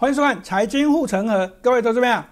欢迎收看《财经护城河》，各位投资者朋友，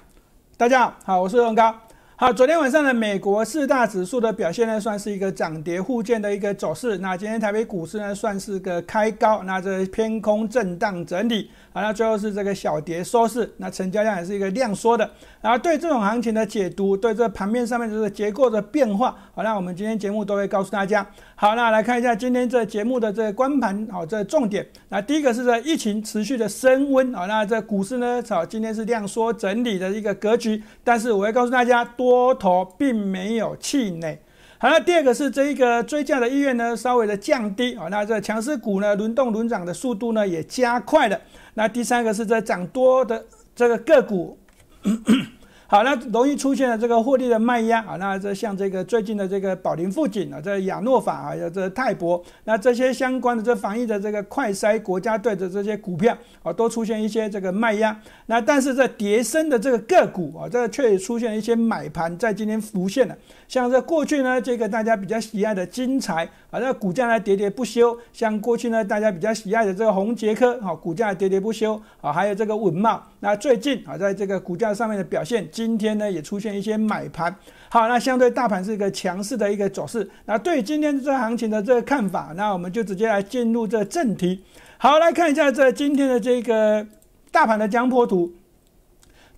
大家好，我是高。好，昨天晚上的美国四大指数的表现呢，算是一个涨跌互见的一个走势。那今天台北股市呢，算是个开高，那这偏空震荡整理。好，那最后是这个小跌收市，那成交量也是一个量缩的。然后对这种行情的解读，对这盘面上面这个结构的变化。好，那我们今天节目都会告诉大家。好，那来看一下今天这节目的这个光盘，好，这重点。那第一个是这疫情持续的升温，好，那这股市呢，好，今天是量缩整理的一个格局。但是我会告诉大家多。多头并没有气馁。好了，第二个是这一个追加的意愿呢，稍微的降低哦。那这强势股呢，轮动轮涨的速度呢也加快了。那第三个是这涨多的这个个股。好，那容易出现了这个获利的卖压啊，那这像这个最近的这个宝林富锦啊，这亚诺法啊，这泰博，那这些相关的这防疫的这个快筛国家队的这些股票啊，都出现一些这个卖压。那但是这叠升的这个个股啊，这却出现一些买盘在今天浮现了。像在过去呢，这个大家比较喜爱的金财啊，那股价呢喋喋不休；像过去呢，大家比较喜爱的这个红杰科啊，股价喋喋不休啊，还有这个文茂。那最近啊，在这个股价上面的表现，今天呢也出现一些买盘。好，那相对大盘是一个强势的一个走势。那对于今天这行情的这个看法，那我们就直接来进入这正题。好，来看一下这今天的这个大盘的江波图。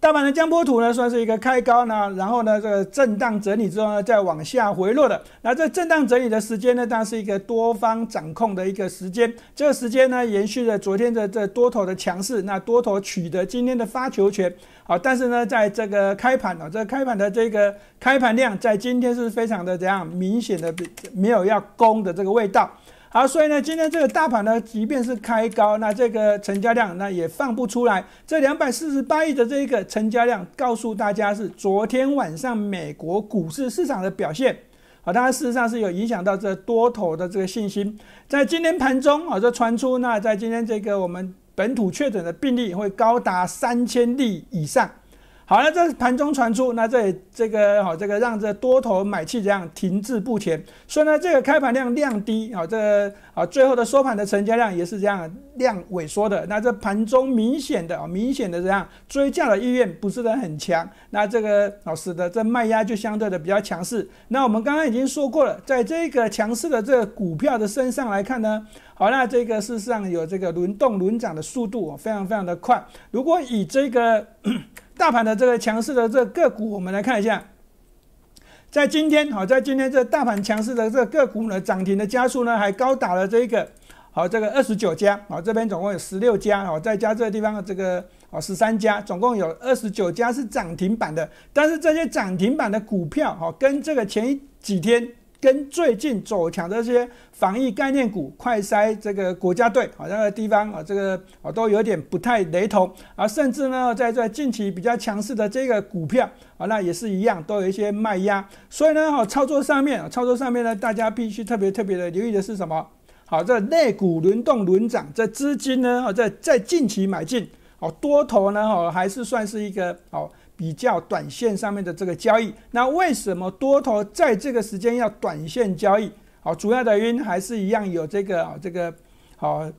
大盘的江波图呢，算是一个开高呢，然后呢，这个震荡整理之后呢，再往下回落的。那这震荡整理的时间呢，它是一个多方掌控的一个时间。这个时间呢，延续了昨天的这多头的强势，那多头取得今天的发球权。好，但是呢，在这个开盘呢，这个、开盘的这个开盘量在今天是非常的怎样明显的，没有要攻的这个味道。好，所以呢，今天这个大盘呢，即便是开高，那这个成交量那也放不出来，这两百四十八亿的这一个成交量，告诉大家是昨天晚上美国股市市场的表现，好，当然事实上是有影响到这多头的这个信心，在今天盘中啊，这传出那在今天这个我们本土确诊的病例会高达三千例以上。好了，这盘中传出，那这这个好，这个让这多头买气这样停滞不前，所以呢，这个开盘量量低啊，这啊最后的收盘的成交量也是这样量萎缩的。那这盘中明显的、明显的这样追价的意愿不是的很强，那这个老师的这卖压就相对的比较强势。那我们刚刚已经说过了，在这个强势的这个股票的身上来看呢，好那这个事实上有这个轮动、轮涨的速度啊，非常非常的快。如果以这个。大盘的这个强势的这个股，我们来看一下，在今天，好，在今天这大盘强势的这个个股呢，涨停的家数呢，还高达了这一个，好，这个二十九家，好，这边总共有十六家，好，再加这个地方的这个，好，十三家，总共有二十九家是涨停板的，但是这些涨停板的股票，好，跟这个前几天。跟最近走强这些防疫概念股、快筛这个国家队啊，那个地方啊，这个啊都有点不太雷同，而甚至呢，在在近期比较强势的这个股票啊，那也是一样，都有一些卖压。所以呢，好操作上面，操作上面呢，大家必须特别特别的留意的是什么？好，在类股轮动轮涨，在资金呢啊，在在近期买进，好多头呢啊，还是算是一个好。比较短线上面的这个交易，那为什么多头在这个时间要短线交易？好，主要的原因还是一样有这个这个好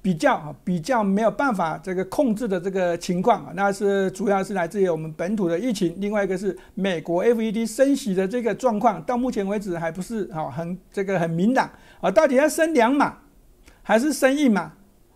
比较比较没有办法这个控制的这个情况，那是主要是来自于我们本土的疫情，另外一个是美国 FED 升息的这个状况，到目前为止还不是好很这个很明朗啊，到底要升两码还是升一码？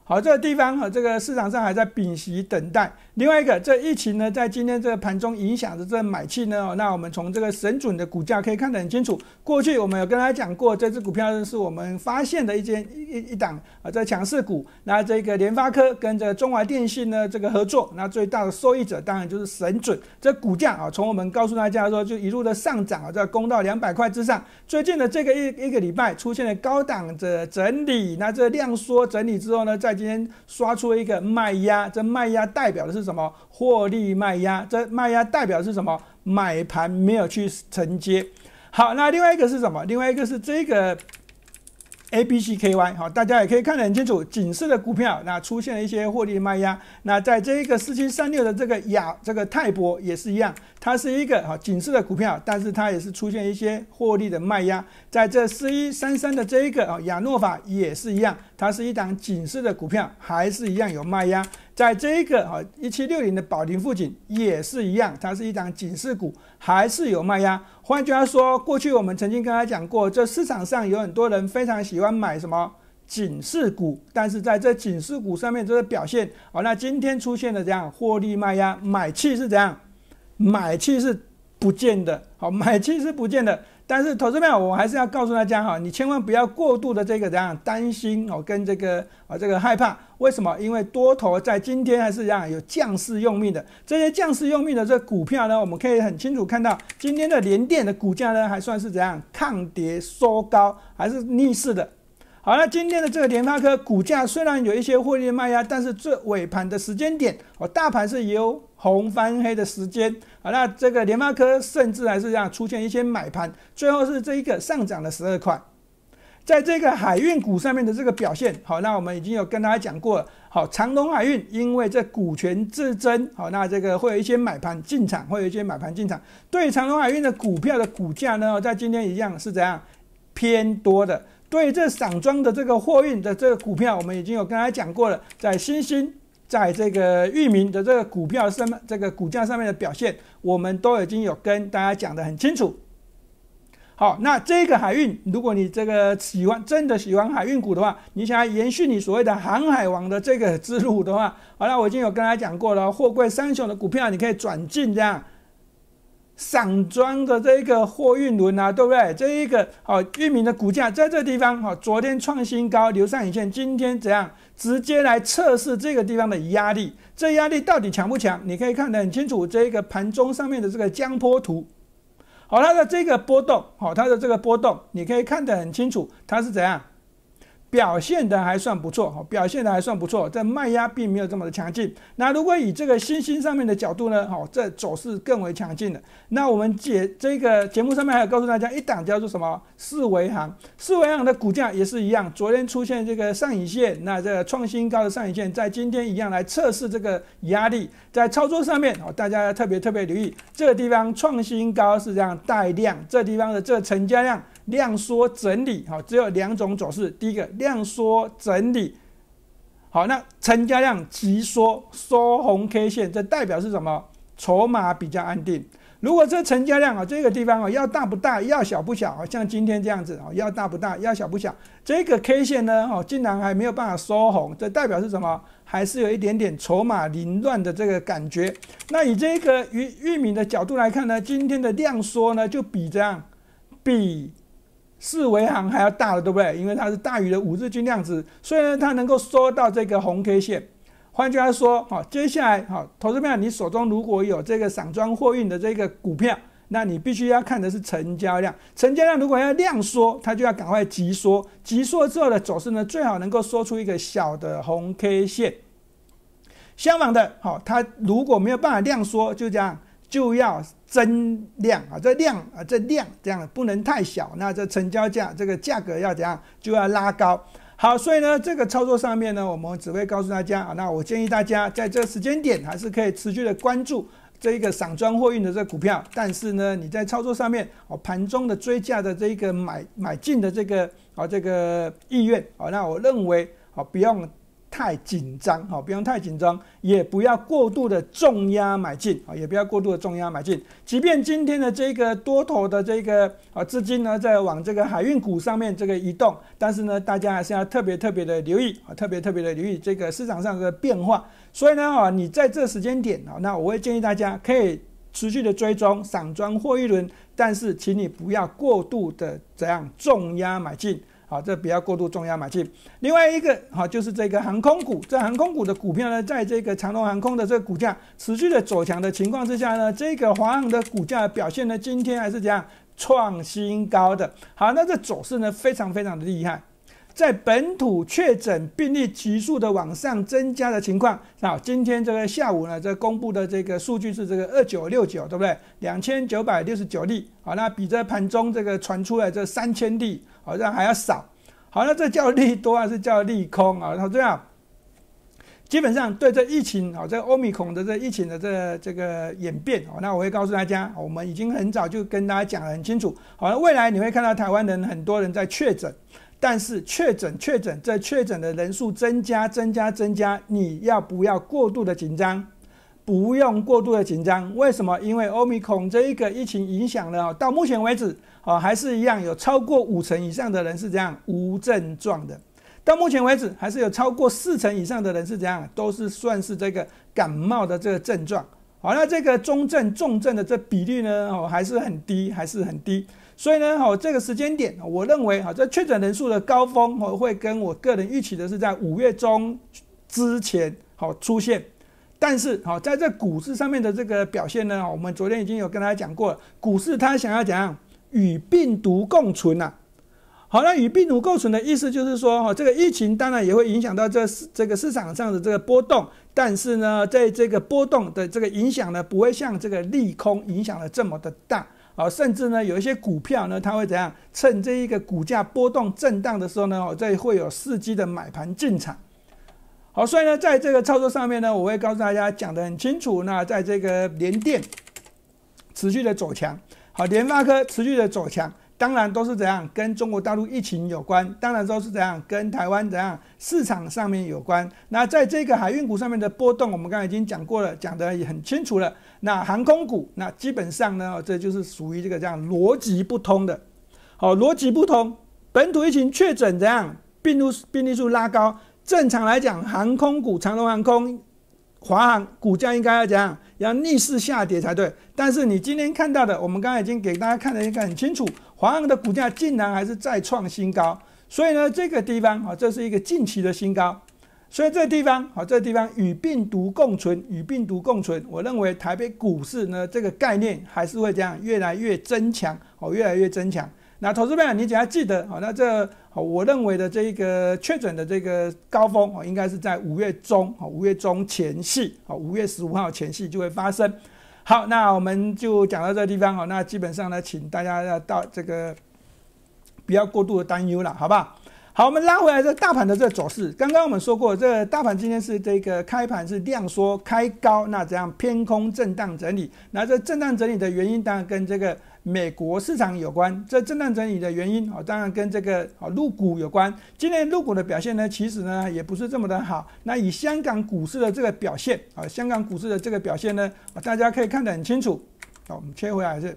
好，这个地方和这个市场上还在屏息等待。另外一个，这疫情呢，在今天这个盘中影响的这买气呢，那我们从这个神准的股价可以看得很清楚。过去我们有跟大家讲过，这只股票是我们发现的一间一一档啊，在强势股。那这个联发科跟着中华电信呢，这个合作，那最大的受益者当然就是神准。这股价啊，从我们告诉大家说，就一路的上涨啊，在攻到两百块之上。最近的这个一一个礼拜出现了高档的整理，那这量缩整理之后呢，在今天刷出了一个卖压，这卖压代表的是什么？获利卖压，这卖压代表的是什么？买盘没有去承接。好，那另外一个是什么？另外一个是这个 A B C K Y 好，大家也可以看得很清楚，警示的股票，那出现了一些获利卖压。那在这一个四七三六的这个亚这个泰博也是一样。它是一个哈警示的股票，但是它也是出现一些获利的卖压。在这四一三三的这一个啊亚诺法也是一样，它是一档警示的股票，还是一样有卖压。在这一个啊一七六零的宝林富锦也是一样，它是一档警示股，还是有卖压。换句话说，过去我们曾经跟他讲过，这市场上有很多人非常喜欢买什么警示股，但是在这警示股上面这个表现，好，那今天出现的这样获利卖压，买气是怎样？买气是不见的，好，买气是不见的，但是投资票我还是要告诉大家哈，你千万不要过度的这个怎样担心哦，跟这个啊这个害怕，为什么？因为多头在今天还是一样有将士用命的，这些将士用命的这股票呢，我们可以很清楚看到，今天的联电的股价呢还算是怎样抗跌缩高，还是逆势的。好了，今天的这个联发科股价虽然有一些获利的卖压，但是这尾盘的时间点，哦，大盘是由红翻黑的时间。好，那这个联发科甚至还是这样出现一些买盘，最后是这一个上涨了十二块，在这个海运股上面的这个表现，好，那我们已经有跟大家讲过了。好，长龙海运因为这股权之争，好，那这个会有一些买盘进场，会有一些买盘进场，对长龙海运的股票的股价呢，在今天一样是怎样偏多的。对这散装的这个货运的这个股票，我们已经有跟大家讲过了，在新兴，在这个域名的这个股票上面，这个股价上面的表现，我们都已经有跟大家讲得很清楚。好，那这个海运，如果你这个喜欢，真的喜欢海运股的话，你想要延续你所谓的航海王的这个之路的话，好了，我已经有跟大家讲过了，货柜三雄的股票你可以转进这样。散装的这一个货运轮啊，对不对？这一个哦，玉米的股价在这个地方，哦，昨天创新高，留上影线，今天怎样？直接来测试这个地方的压力，这压力到底强不强？你可以看得很清楚，这一个盘中上面的这个江波图，好，它的这个波动，好，它的这个波动，你可以看得很清楚，它是怎样？表现的还算不错哈，表现的还算不错，这卖压并没有这么的强劲。那如果以这个星星上面的角度呢，哈，这走势更为强劲的。那我们节这个节目上面还有告诉大家一档叫做什么？四维行，四维行的股价也是一样，昨天出现这个上影线，那这个创新高的上影线在今天一样来测试这个压力，在操作上面，哦，大家特别特别留意这个地方创新高是这样带量，这地方的这成交量。量缩整理，好，只有两种走势。第一个量缩整理，好，那成交量急缩，缩红 K 线，这代表是什么？筹码比较安定。如果这成交量啊，这个地方啊，要大不大，要小不小，像今天这样子啊，要大不大，要小不小，这个 K 线呢，哦，竟然还没有办法缩红，这代表是什么？还是有一点点筹码凌乱的这个感觉。那以这个玉玉米的角度来看呢，今天的量缩呢，就比这样，比。四维行还要大了，对不对？因为它是大于的五日均量值，虽然它能够缩到这个红 K 线。换句话说，好，接下来，好，投资票你手中如果有这个散装货运的这个股票，那你必须要看的是成交量。成交量如果要量缩，它就要赶快急缩，急缩之后的走势呢，最好能够缩出一个小的红 K 线。相反的，好，它如果没有办法量缩，就这样。就要增量啊，这量啊，这量这样不能太小，那这成交价这个价格要怎样，就要拉高。好，所以呢，这个操作上面呢，我们只会告诉大家啊，那我建议大家在这时间点还是可以持续的关注这一个散装货运的这股票，但是呢，你在操作上面，哦，盘中的追价的这一个买买进的这个啊这个意愿，啊，那我认为哦，不用。太紧张哈，不用太紧张，也不要过度的重压买进啊，也不要过度的重压买进。即便今天的这个多头的这个啊资金呢在往这个海运股上面这个移动，但是呢，大家还是要特别特别的留意啊，特别特别的留意这个市场上的变化。所以呢啊，你在这时间点啊，那我会建议大家可以持续的追踪散装货一轮，但是请你不要过度的怎样重压买进。好，这不要过度重压买进。另外一个，好就是这个航空股，在航空股的股票呢，在这个长龙航空的这股价持续的走强的情况之下呢，这个华航的股价表现呢，今天还是怎样创新高的。好，那这走势呢，非常非常的厉害。在本土确诊病例急速的往上增加的情况，那今天这个下午呢，这公布的这个数据是这个二九六九，对不对？两千九百六十九例。好，那比这盘中这个传出来这三千例。好像还要少，好，那这叫利多还是叫利空啊？好这样，基本上对这疫情，好这欧米孔的这疫情的这这个演变，好，那我会告诉大家，我们已经很早就跟大家讲得很清楚，好了，未来你会看到台湾人很多人在确诊，但是确诊确诊，这确诊的人数增加增加增加，你要不要过度的紧张？不用过度的紧张，为什么？因为欧米孔这一个疫情影响呢，到目前为止，啊，还是一样有超过五成以上的人是这样无症状的。到目前为止，还是有超过四成以上的人是这样，都是算是这个感冒的这个症状。好，那这个中症、重症的这比率呢，还是很低，还是很低。所以呢，哦，这个时间点，我认为，好，在确诊人数的高峰，哦，会跟我个人预期的是在五月中之前，好出现。但是，好，在这股市上面的这个表现呢，我们昨天已经有跟大家讲过了。股市它想要怎样与病毒共存啊？好，那与病毒共存的意思就是说，哈，这个疫情当然也会影响到这这个市场上的这个波动，但是呢，在这个波动的这个影响呢，不会像这个利空影响的这么的大，啊，甚至呢，有一些股票呢，它会怎样趁这一个股价波动震荡的时候呢，在会有伺机的买盘进场。好，所以呢，在这个操作上面呢，我会告诉大家讲的很清楚。那在这个联电持续的走强，好，联发科持续的走强，当然都是怎样，跟中国大陆疫情有关，当然都是怎样，跟台湾怎样市场上面有关。那在这个海运股上面的波动，我们刚才已经讲过了，讲的也很清楚了。那航空股，那基本上呢，这就是属于这个这样逻辑不通的。好，逻辑不通，本土疫情确诊怎样，病毒病例数拉高。正常来讲，航空股，长龙航空、华航股价应该要怎样？要逆势下跌才对。但是你今天看到的，我们刚才已经给大家看的应该很清楚，华航的股价竟然还是再创新高。所以呢，这个地方啊，这是一个近期的新高。所以这个地方啊，这个地方与病毒共存，与病毒共存。我认为台北股市呢，这个概念还是会这样越来越增强，哦，越来越增强。那投资友，你只要记得啊，那这我认为的这个确诊的这个高峰哦，应该是在五月中啊，五月中前夕啊，五月十五号前夕就会发生。好，那我们就讲到这个地方哦。那基本上呢，请大家要到这个不要过度的担忧了，好吧？好，我们拉回来这大盘的这走势。刚刚我们说过，这大盘今天是这个开盘是量缩开高，那这样偏空震荡整理。那这震荡整理的原因，当然跟这个。美国市场有关这震荡整理的原因啊，当然跟这个啊入股有关。今天入股的表现呢，其实呢也不是这么的好。那以香港股市的这个表现啊，香港股市的这个表现呢，大家可以看得很清楚。好，我们切回来是。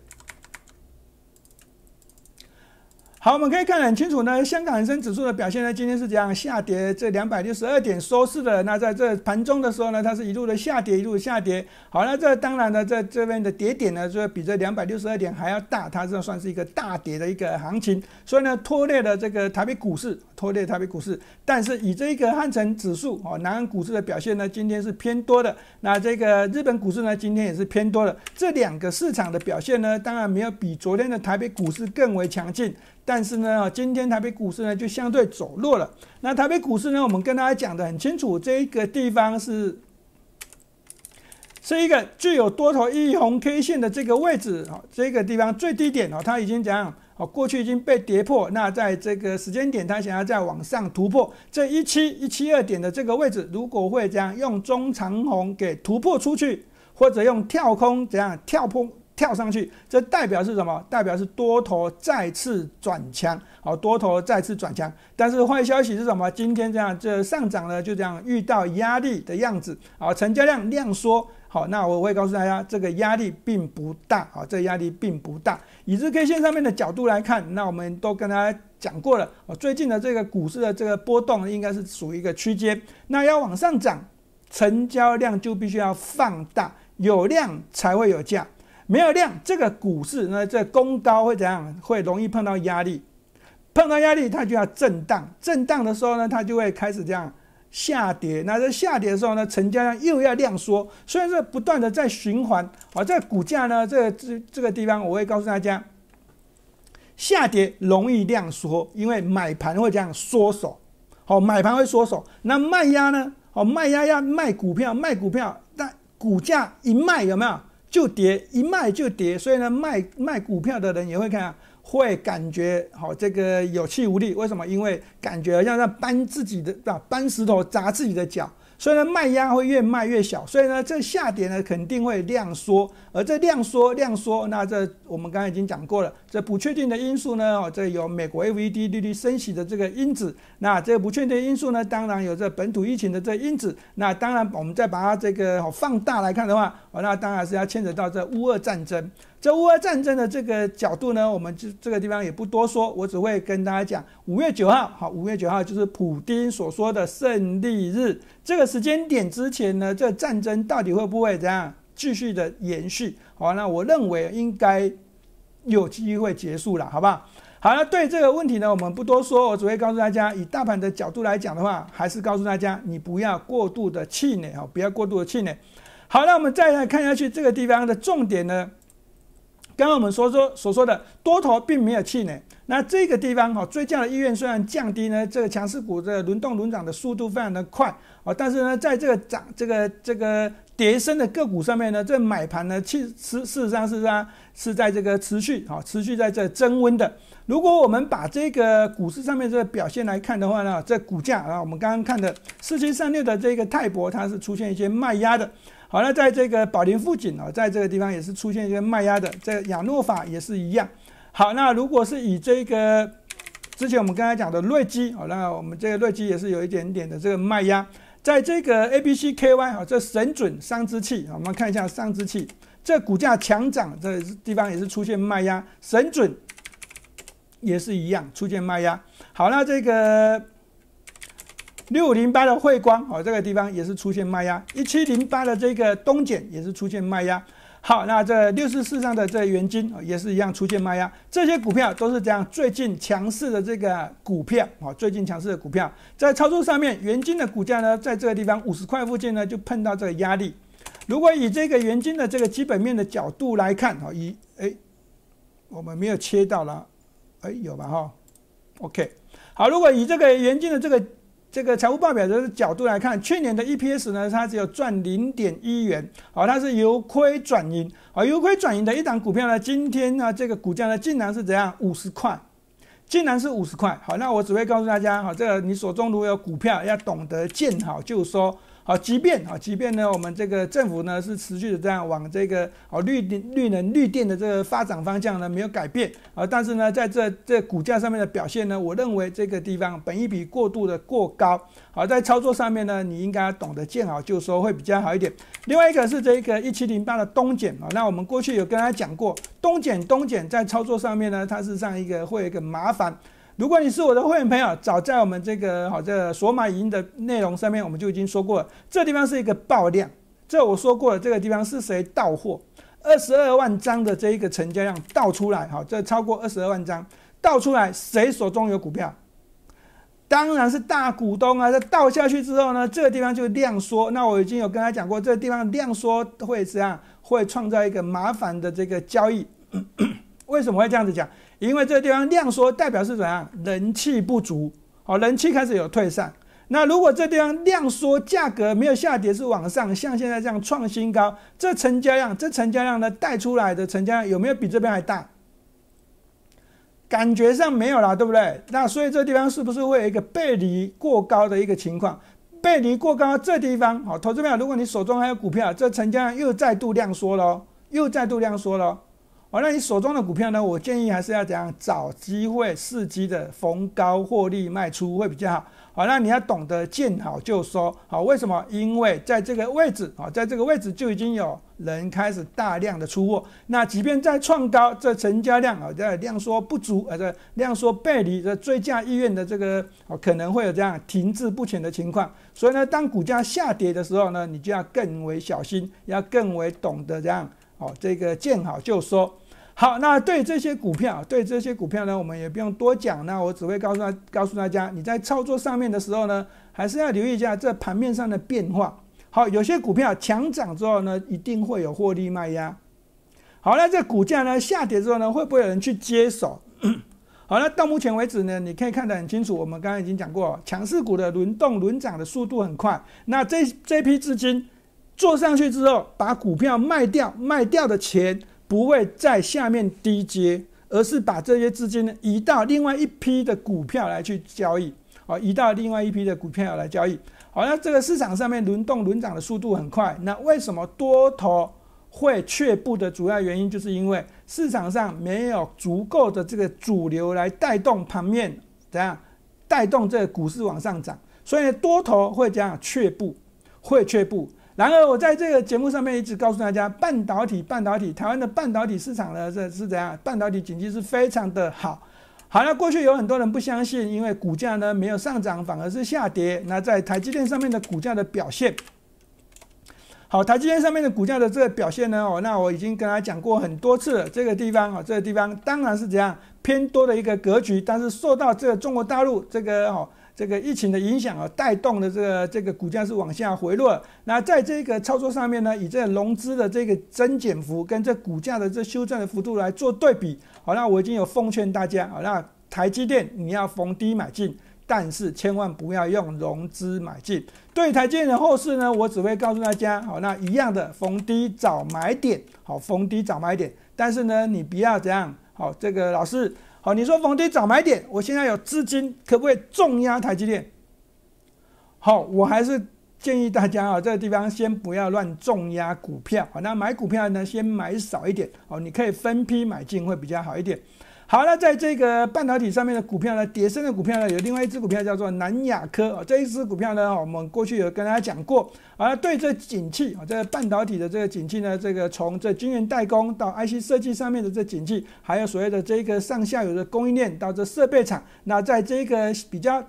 好，我们可以看得很清楚呢。香港恒生指数的表现呢，今天是这样下跌，这两百六十二点收市的。那在这盘中的时候呢，它是一路的下跌，一路下跌。好那这当然呢，在这边的跌点呢，就比这两百六十二点还要大，它这算是一个大跌的一个行情。所以呢，拖累了这个台北股市，拖累台北股市。但是以这个汉城指数哦，南安股市的表现呢，今天是偏多的。那这个日本股市呢，今天也是偏多的。这两个市场的表现呢，当然没有比昨天的台北股市更为强劲。但是呢，今天台北股市呢就相对走弱了。那台北股市呢，我们跟大家讲的很清楚，这一个地方是，这一个具有多头一红 K 线的这个位置，哦，这个地方最低点，哦，它已经怎样，过去已经被跌破。那在这个时间点，它想要再往上突破，这一七一七二点的这个位置，如果会这样用中长红给突破出去，或者用跳空怎样跳空跳上去，这代表是什么？代表是多头再次转强。好，多头再次转强。但是坏消息是什么？今天这样这上涨呢，就这样遇到压力的样子。好，成交量量缩。好，那我会告诉大家，这个压力并不大。好，这压力并不大。以日 K 线上面的角度来看，那我们都跟大家讲过了。哦，最近的这个股市的这个波动应该是属于一个区间。那要往上涨，成交量就必须要放大，有量才会有价。没有量，这个股市呢，在攻高会怎样？会容易碰到压力，碰到压力它就要震荡，震荡的时候呢，它就会开始这样下跌。那在下跌的时候呢，成交量又要量缩，虽然说不断的在循环。好，在股价呢这这这个地方，我会告诉大家，下跌容易量缩，因为买盘会这样缩手，好，买盘会缩手。那卖压呢？哦，卖压要卖股票，卖股票，但股价一卖有没有？就跌，一卖就跌，所以呢，卖卖股票的人也会看，会感觉好这个有气无力。为什么？因为感觉好像在搬自己的，啊，搬石头砸自己的脚。所以呢，卖压会越卖越小，所以呢，这下跌呢肯定会量缩，而这量缩量缩，那这我们刚才已经讲过了，这不确定的因素呢，哦，这有美国 F E D 利率升息的这个因子，那这不确定因素呢，当然有这本土疫情的这因子，那当然我们再把它这个放大来看的话，那当然是要牵扯到这乌俄战争。这乌俄战争的这个角度呢，我们这这个地方也不多说，我只会跟大家讲，五月九号，好，五月九号就是普丁所说的胜利日这个时间点之前呢，这战争到底会不会怎样继续的延续？好，那我认为应该有机会结束了，好不好？好了，对这个问题呢，我们不多说，我只会告诉大家，以大盘的角度来讲的话，还是告诉大家，你不要过度的气馁啊，不要过度的气馁。好，那我们再来看下去，这个地方的重点呢。刚刚我们说说所说的多头并没有气馁，那这个地方哈追价的意愿虽然降低呢，这个强势股的轮动轮涨的速度非常的快啊，但是呢，在这个涨这个这个迭升的个股上面呢，这买盘呢，其实事实上是啊是在这个持续啊，持续在这增温的。如果我们把这个股市上面这个表现来看的话呢，这股价啊，我们刚刚看的四七三六的这个泰博，它是出现一些卖压的。好，那在这个宝林附近哦，在这个地方也是出现一些卖压的，在亚诺法也是一样。好，那如果是以这个之前我们刚才讲的瑞基，好，那我们这个瑞基也是有一点点的这个卖压，在这个 A B C K Y 啊，这神准三支气啊，我们看一下三支气，这股价强涨，这地方也是出现卖压，神准也是一样出现卖压。好，那这个。六五零八的汇光哦，这个地方也是出现卖压；一七零八的这个东碱也是出现卖压。好，那这六十四上的这元金也是一样出现卖压。这些股票都是这样，最近强势的这个股票啊，最近强势的股票在操作上面，元金的股价呢，在这个地方五十块附近呢，就碰到这个压力。如果以这个元金的这个基本面的角度来看啊，以哎，我们没有切到了，哎，有吧？哈，OK。好，如果以这个元金的这个这个财务报表的角度来看，去年的 EPS 呢，它只有赚零点一元，好，它是由亏转盈，好，由亏转盈的一档股票呢，今天呢，这个股价呢，竟然是怎样，五十块，竟然是五十块，好，那我只会告诉大家，好，这个你手中如果有股票，要懂得见好，就是好，即便啊，即便呢，我们这个政府呢是持续的这样往这个啊绿绿能、绿电的这个发展方向呢没有改变啊，但是呢，在这这股价上面的表现呢，我认为这个地方本意比过度的过高。好，在操作上面呢，你应该懂得见好就收会比较好一点。另外一个是这一个一七零八的东碱啊，那我们过去有跟大家讲过，东碱东碱在操作上面呢，它是上一个会一个麻烦。如果你是我的会员朋友，早在我们这个好这个、索马营的内容上面，我们就已经说过了。这地方是一个爆量，这我说过了。这个地方是谁到货？二十二万张的这一个成交量倒出来，好，这超过二十二万张倒出来，谁手中有股票？当然是大股东啊。这倒下去之后呢，这个地方就量缩。那我已经有跟他讲过，这个地方量缩会怎样？会创造一个麻烦的这个交易。为什么会这样子讲？因为这个地方量缩代表是怎样？人气不足，好，人气开始有退散。那如果这地方量缩，价格没有下跌，是往上，像现在这样创新高，这成交量，这成交量呢带出来的成交量有没有比这边还大？感觉上没有了，对不对？那所以这地方是不是会有一个背离过高的一个情况？背离过高，这地方好，投资票，如果你手中还有股票，这成交量又再度量缩了，又再度量缩了。好，那你手中的股票呢？我建议还是要怎样？找机会伺机的逢高获利卖出会比较好。好，那你要懂得见好就收。好，为什么？因为在这个位置啊，在这个位置就已经有人开始大量的出货。那即便在创高，这成交量啊，在量缩不足啊，在量缩背离的追加意愿的这个哦，可能会有这样停滞不前的情况。所以呢，当股价下跌的时候呢，你就要更为小心，要更为懂得这样哦，这个见好就收。好，那对这些股票，对这些股票呢，我们也不用多讲。那我只会告诉他，告诉大家，你在操作上面的时候呢，还是要留意一下这盘面上的变化。好，有些股票强涨之后呢，一定会有获利卖压。好了，这股价呢下跌之后呢，会不会有人去接手？好了，到目前为止呢，你可以看得很清楚。我们刚刚已经讲过，强势股的轮动、轮涨的速度很快。那这这批资金做上去之后，把股票卖掉，卖掉的钱。不会在下面低接，而是把这些资金呢移到另外一批的股票来去交易，啊，移到另外一批的股票来交易。好，那这个市场上面轮动轮涨的速度很快，那为什么多头会却步的主要原因，就是因为市场上没有足够的这个主流来带动盘面怎样，带动这个股市往上涨，所以多头会这样却步，会却步。然而，我在这个节目上面一直告诉大家，半导体、半导体，台湾的半导体市场呢，这是怎样？半导体景气是非常的好。好了，过去有很多人不相信，因为股价呢没有上涨，反而是下跌。那在台积电上面的股价的表现，好，台积电上面的股价的这个表现呢，哦，那我已经跟大家讲过很多次，了。这个地方啊，这个地方当然是怎样偏多的一个格局，但是受到这个中国大陆这个哦。这个疫情的影响啊，带动的这个这个股价是往下回落。那在这个操作上面呢，以这融资的这个增减幅跟这股价的这修正的幅度来做对比，好，那我已经有奉劝大家好，那台积电你要逢低买进，但是千万不要用融资买进。对台积电的后市呢，我只会告诉大家，好，那一样的逢低找买点，好，逢低找买点，但是呢，你不要怎样，好，这个老是。好，你说逢低早买点，我现在有资金，可不可以重压台积电？好，我还是建议大家啊，这个地方先不要乱重压股票。好，那买股票呢，先买少一点。哦，你可以分批买进会比较好一点。好，那在这个半导体上面的股票呢，叠升的股票呢，有另外一只股票叫做南亚科啊，这一只股票呢，我们过去有跟大家讲过。而对这景气啊，这半导体的这个景气呢，这个从这晶圆代工到 IC 设计上面的这景气，还有所谓的这个上下游的供应链到这设备厂，那在这个比较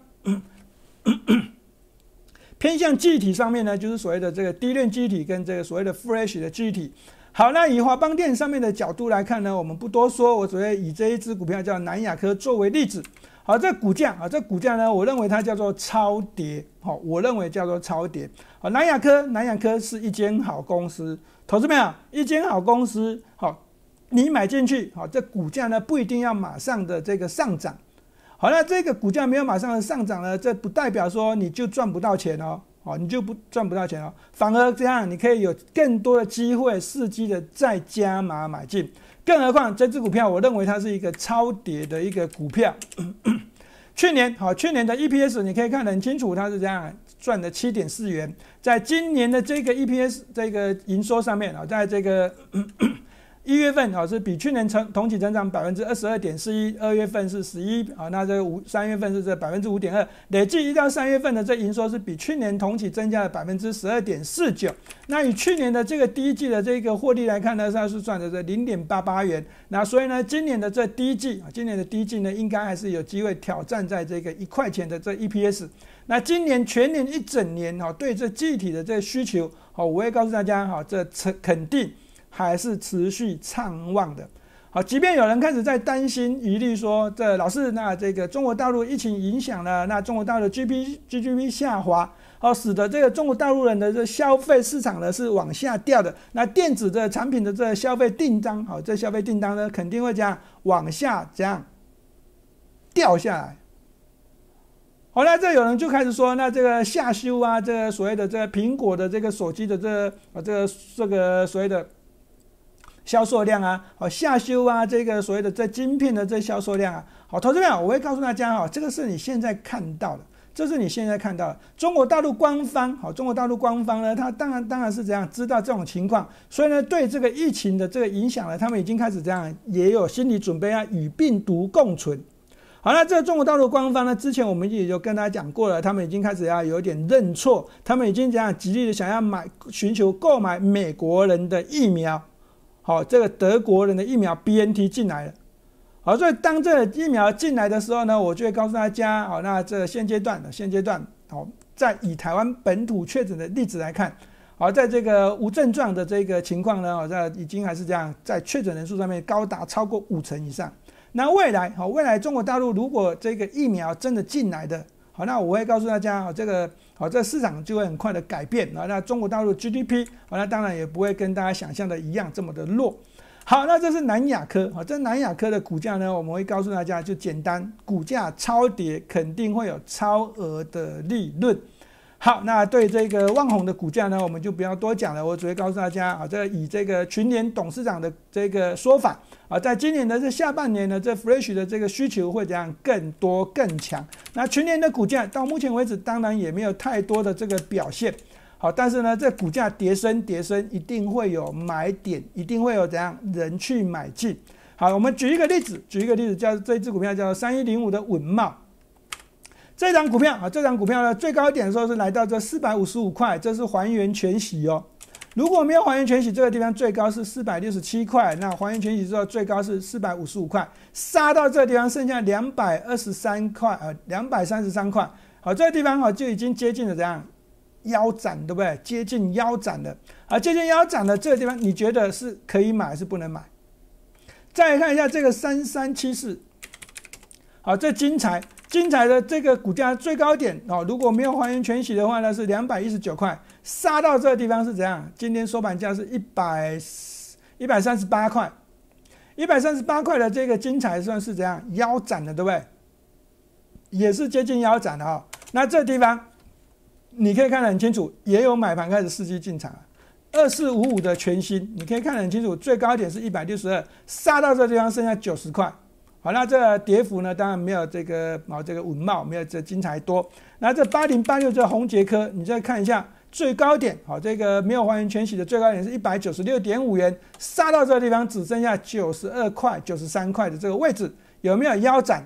偏向具体上面呢，就是所谓的这个低链机体跟这个所谓的 fresh 的机体。好，那以华邦电上面的角度来看呢，我们不多说，我主要以这一只股票叫南亚科作为例子。好，这股价啊，这股价呢，我认为它叫做超跌，好，我认为叫做超跌。好，南亚科，南亚科是一间好公司，投资朋友，一间好公司，好，你买进去，好，这股价呢不一定要马上的这个上涨。好，那这个股价没有马上的上涨呢，这不代表说你就赚不到钱哦。哦，你就不赚不到钱了，反而这样你可以有更多的机会伺机的再加码买进。更何况这只股票，我认为它是一个超跌的一个股票。去年，好去年的 EPS 你可以看得很清楚，它是这样赚的七点四元。在今年的这个 EPS 这个营收上面啊，在这个。一月份啊是比去年成同比增长百分之二十二点四一，二月份是十一啊，那这五三月份是这百分之五点二，累计一到三月份的这营收是比去年同期增加了百分之十二点四九。那以去年的这个第一季的这个获利来看呢，它是赚的这零点八八元。那所以呢，今年的这第一季啊，今年的第一季呢，应该还是有机会挑战在这个一块钱的这 EPS。那今年全年一整年哈，对这具体的这需求，好，我也告诉大家哈，这成肯定。还是持续畅旺的，好，即便有人开始在担心疑虑，说这老是那这个中国大陆疫情影响了，那中国大陆 G P G D P 下滑，好，使得这个中国大陆人的这消费市场呢是往下掉的，那电子的产品的这消费订单，好，这消费订单呢肯定会这样往下这样掉下来。后来这有人就开始说，那这个夏休啊，这个所谓的这个苹果的这个手机的这啊这这个所谓的。销售量啊，好，下修啊，这个所谓的在晶片的这销售量啊，好，投资朋友，我会告诉大家哈，这个是你现在看到的，这是你现在看到的。中国大陆官方，好，中国大陆官方呢，他当然当然是怎样知道这种情况，所以呢，对这个疫情的这个影响呢，他们已经开始这样也有心理准备啊，与病毒共存。好了，这个中国大陆官方呢，之前我们也就跟大家讲过了，他们已经开始要有点认错，他们已经这样极力的想要买，寻求购买美国人的疫苗。好，这个德国人的疫苗 BNT 进来了。好，所以当这疫苗进来的时候呢，我就会告诉大家，好，那这现阶段，的现阶段，好，在以台湾本土确诊的例子来看，好，在这个无症状的这个情况呢，好，这已经还是这样，在确诊人数上面高达超过五成以上。那未来，好，未来中国大陆如果这个疫苗真的进来的，好，那我会告诉大家，这个好，这市场就会很快的改变啊。那中国大陆 GDP，那当然也不会跟大家想象的一样这么的弱。好，那这是南亚科，好，这南亚科的股价呢，我们会告诉大家，就简单，股价超跌肯定会有超额的利润。好，那对这个万宏的股价呢，我们就不要多讲了。我只会告诉大家啊，这以这个群联董事长的这个说法啊，在今年的这下半年呢，这 fresh 的这个需求会怎样更多更强？那群联的股价到目前为止，当然也没有太多的这个表现。好，但是呢，这股价叠升叠升，一定会有买点，一定会有怎样人去买进。好，我们举一个例子，举一个例子叫这一只股票叫三一零五的稳茂。这张股票啊，这张股票呢，最高点的时候是来到这四百五十五块，这是还原全息哦。如果没有还原全息，这个地方最高是四百六十七块，那还原全息之后最高是四百五十五块，杀到这个地方剩下两百二十三块，呃，两百三十三块。好，这个地方哈就已经接近了怎样腰斩，对不对？接近腰斩的，啊，接近腰斩的这个地方，你觉得是可以买还是不能买？再看一下这个三三七四，好，这精彩。精彩的这个股价最高点哦，如果没有还原全息的话呢，是两百一十九块，杀到这个地方是怎样？今天收盘价是一百一百三十八块，一百三十八块的这个精彩算是怎样腰斩了，对不对？也是接近腰斩的哈。那这地方你可以看得很清楚，也有买盘开始伺机进场二四五五的全新，你可以看得很清楚，最高点是一百六十二，杀到这个地方剩下九十块。好，那这跌幅呢？当然没有这个啊，这个稳茂没有这精彩多。那这八零八六这红杰科，你再看一下最高点，好，这个没有还原全息的最高点是一百九十六点五元，杀到这个地方只剩下九十二块、九十三块的这个位置，有没有腰斩？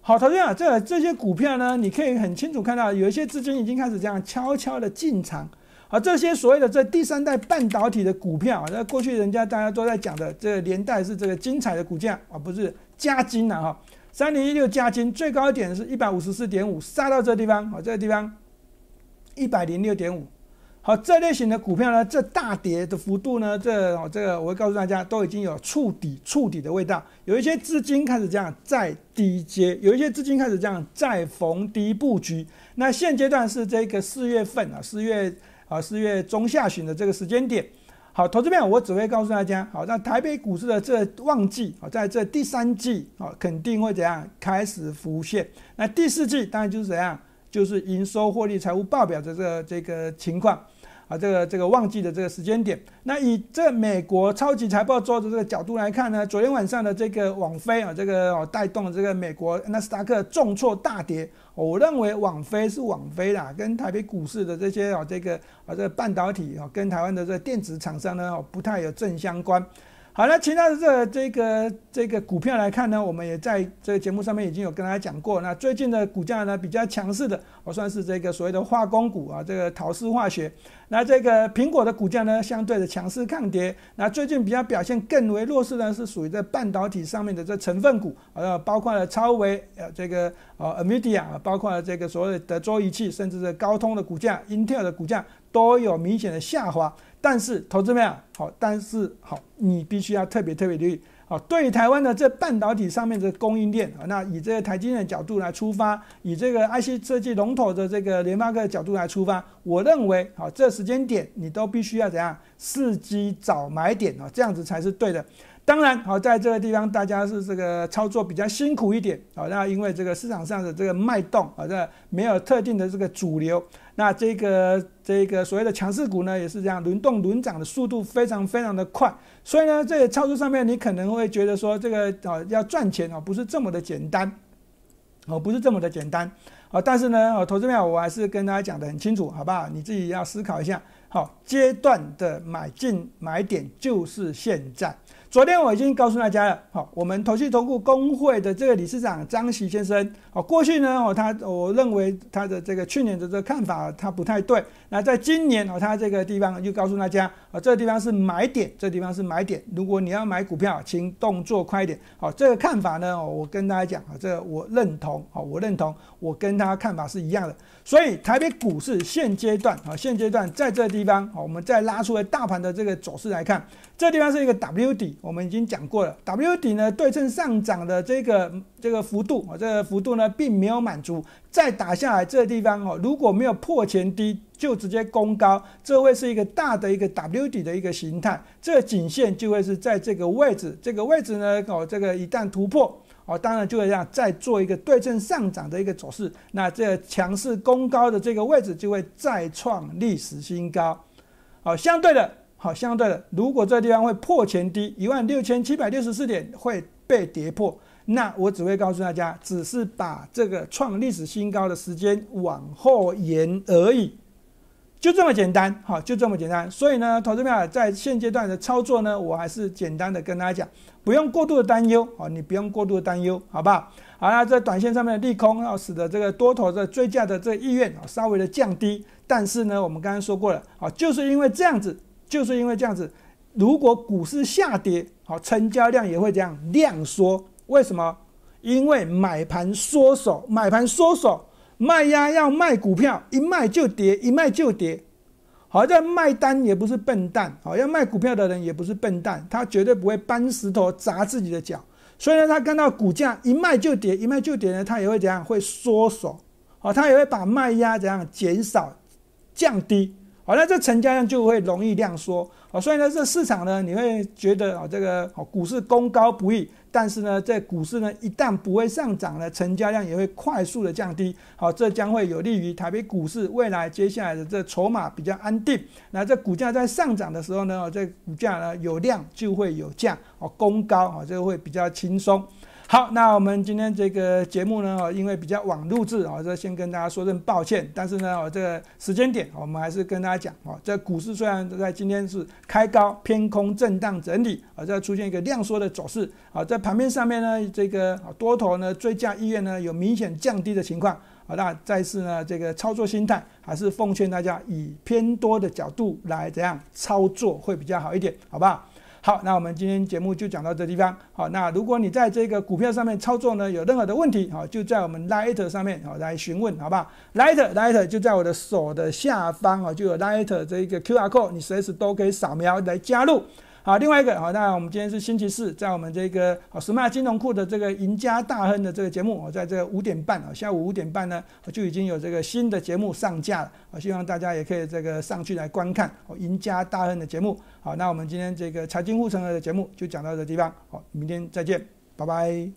好，同样啊，这这些股票呢，你可以很清楚看到，有一些资金已经开始这样悄悄的进场。好，这些所谓的这第三代半导体的股票，啊，那过去人家大家都在讲的这个年代是这个精彩的股价啊，不是？加金了哈，三零一六加金最高点是一百五十四点五，杀到这地方啊，这个地方一百零六点五。好，这类型的股票呢，这大跌的幅度呢，这哦这个我会告诉大家，都已经有触底触底的味道，有一些资金开始这样在低阶，有一些资金开始这样在逢低布局。那现阶段是这个四月份啊，四月啊四月中下旬的这个时间点。好，投资面我只会告诉大家，好，那台北股市的这旺季，好，在这第三季，好，肯定会怎样开始浮现？那第四季当然就是怎样，就是营收获利、财务报表的这这个情况。啊，这个这个旺季的这个时间点，那以这美国超级财报桌的这个角度来看呢，昨天晚上的这个网飞啊，这个哦带动了这个美国纳斯达克重挫大跌。我认为网飞是网飞啦，跟台北股市的这些啊这个啊这个半导体啊跟台湾的这电子厂商呢不太有正相关。好了，其他的这这个这个股票来看呢，我们也在这个节目上面已经有跟大家讲过。那最近的股价呢比较强势的，我算是这个所谓的化工股啊，这个陶氏化学。那这个苹果的股价呢相对的强势抗跌。那最近比较表现更为弱势呢，是属于在半导体上面的这成分股，呃，包括了超微，呃，这个呃 a m d i a 包括了这个所谓德州仪器，甚至是高通的股价，Intel 的股价都有明显的下滑。但是投资没有好，但是好，你必须要特别特别注意，好，对于台湾的这半导体上面的供应链啊，那以这个台积电的角度来出发，以这个 IC 设计龙头的这个联发科的角度来出发，我认为好，这时间点你都必须要怎样伺机找买点啊，这样子才是对的。当然好，在这个地方大家是这个操作比较辛苦一点啊，那因为这个市场上的这个脉动啊，在没有特定的这个主流。那这个这个所谓的强势股呢，也是这样，轮动轮涨的速度非常非常的快，所以呢，这个操作上面，你可能会觉得说，这个啊要赚钱啊不是这么的简单，哦不是这么的简单，啊但是呢，投资面我还是跟大家讲的很清楚，好不好？你自己要思考一下，好阶段的买进买点就是现在。昨天我已经告诉大家了，好，我们投信投顾工会的这个理事长张喜先生，好，过去呢，哦，他我认为他的这个去年的这个看法他不太对，那在今年哦，他这个地方就告诉大家，啊，这个地方是买点，这地方是买点，如果你要买股票，请动作快一点，好，这个看法呢，我跟大家讲，啊，这个我认同，好，我认同，我跟他看法是一样的，所以台北股市现阶段，啊，现阶段在这地方，好，我们再拉出来大盘的这个走势来看，这地方是一个 W 底。我们已经讲过了，W 底呢对称上涨的这个这个幅度，哦，这个幅度呢并没有满足，再打下来这个地方哦，如果没有破前低，就直接攻高，这会是一个大的一个 W 底的一个形态，这颈线就会是在这个位置，这个位置呢哦，这个一旦突破哦，当然就会让再做一个对称上涨的一个走势，那这强势攻高的这个位置就会再创历史新高，好，相对的。好，相对的，如果这地方会破前低一万六千七百六十四点会被跌破，那我只会告诉大家，只是把这个创历史新高的时间往后延而已，就这么简单，好，就这么简单。所以呢，投资者在现阶段的操作呢，我还是简单的跟大家讲，不用过度的担忧啊，你不用过度的担忧，好不好？好了，在短线上面的利空，要使得这个多头的追加的这个意愿啊稍微的降低，但是呢，我们刚刚说过了啊，就是因为这样子。就是因为这样子，如果股市下跌，好，成交量也会这样量缩。为什么？因为买盘缩手，买盘缩手，卖压要卖股票，一卖就跌，一卖就跌。好，在卖单也不是笨蛋，好，要卖股票的人也不是笨蛋，他绝对不会搬石头砸自己的脚。所以呢，他看到股价一卖就跌，一卖就跌呢，他也会怎样？会缩手，好，他也会把卖压怎样减少、降低。好，那这成交量就会容易量缩，啊。所以呢，这市场呢，你会觉得啊，这个股市功高不易，但是呢，在股市呢，一旦不会上涨了，成交量也会快速的降低，好，这将会有利于台北股市未来接下来的这筹码比较安定，那这股价在上涨的时候呢，这股价呢有量就会有价，哦，功高啊就会比较轻松。好，那我们今天这个节目呢，因为比较晚录制，哦，这先跟大家说声抱歉。但是呢，我这个时间点，我们还是跟大家讲，啊，这股市虽然在今天是开高偏空震荡整理，啊，在出现一个量缩的走势，啊，在盘面上面呢，这个多头呢追加意愿呢有明显降低的情况，好，那再次呢，这个操作心态还是奉劝大家以偏多的角度来怎样操作会比较好一点，好不好？好，那我们今天节目就讲到这地方。好，那如果你在这个股票上面操作呢，有任何的问题，好，就在我们 Light 上面好来询问，好不好？Light Light 就在我的手的下方哦，就有 Light 这一个 QR code，你随时都可以扫描来加入。好，另外一个好，那我们今天是星期四，在我们这个好 Smart 金融库的这个赢家大亨的这个节目，我在这五点半啊，下午五点半呢，就已经有这个新的节目上架了，啊，希望大家也可以这个上去来观看我赢家大亨的节目。好，那我们今天这个财经护城河的节目就讲到这个地方，好，明天再见，拜拜。